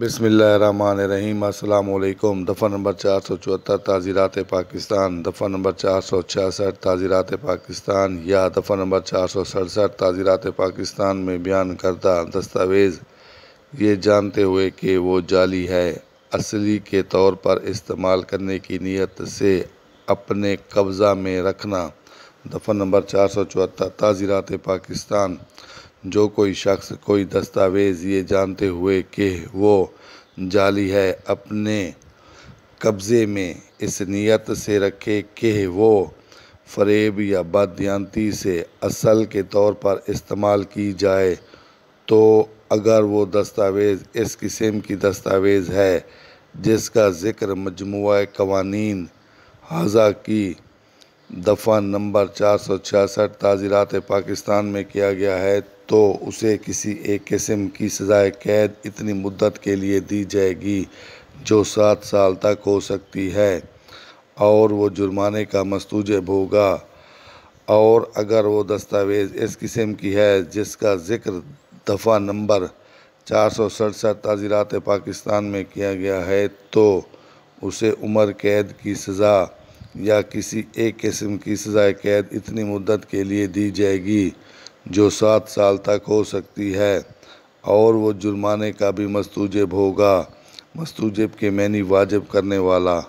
बसमीम अल्लाम दफ़ा नंबर चार सौ चौहत्तर ताज़ीरात पाकिस्तान दफ़ा नंबर चार सौ छियासठ ताज़ीरात पाकिस्तान या दफ़ा नंबर चार सौ सड़सठ ताज़ीरात पाकिस्तान में बयान करदा दस्तावेज़ ये जानते हुए कि वो जाली है असली के तौर पर इस्तेमाल करने की नीयत से अपने कब्ज़ा में रखना दफ़ा नंबर चार सौ चौहत्तर ताज़ीरात पाकिस्तान जो कोई शख्स कोई दस्तावेज़ ये जानते हुए कि वो जाली है अपने कब्ज़े में इस नियत से रखे कि वो फरेब या बदयांती से असल के तौर पर इस्तेमाल की जाए तो अगर वो दस्तावेज़ इस किस्म की दस्तावेज़ है जिसका ज़िक्र मजमू कवानीन हाजा की दफ़ा नंबर चार सौ छियासठ ताज़ीरात पाकिस्तान में किया गया है तो उसे किसी एक किस्म की सज़ाए कैद इतनी मुद्दत के लिए दी जाएगी जो सात साल तक हो सकती है और वो जुर्माने का मस्तूजब होगा और अगर वो दस्तावेज़ इस किस्म की है जिसका ज़िक्र दफ़ा नंबर चार सौ सड़सठ ताज़ीरात पाकिस्तान में किया गया है तो उसे उम्र कैद की सज़ा या किसी एक किस्म की सज़ाए कैद इतनी मुद्दत के लिए दी जाएगी जो सात साल तक हो सकती है और वो जुर्माने का भी मस्तूजब होगा मस्तूजब के मैनी वाजिब करने वाला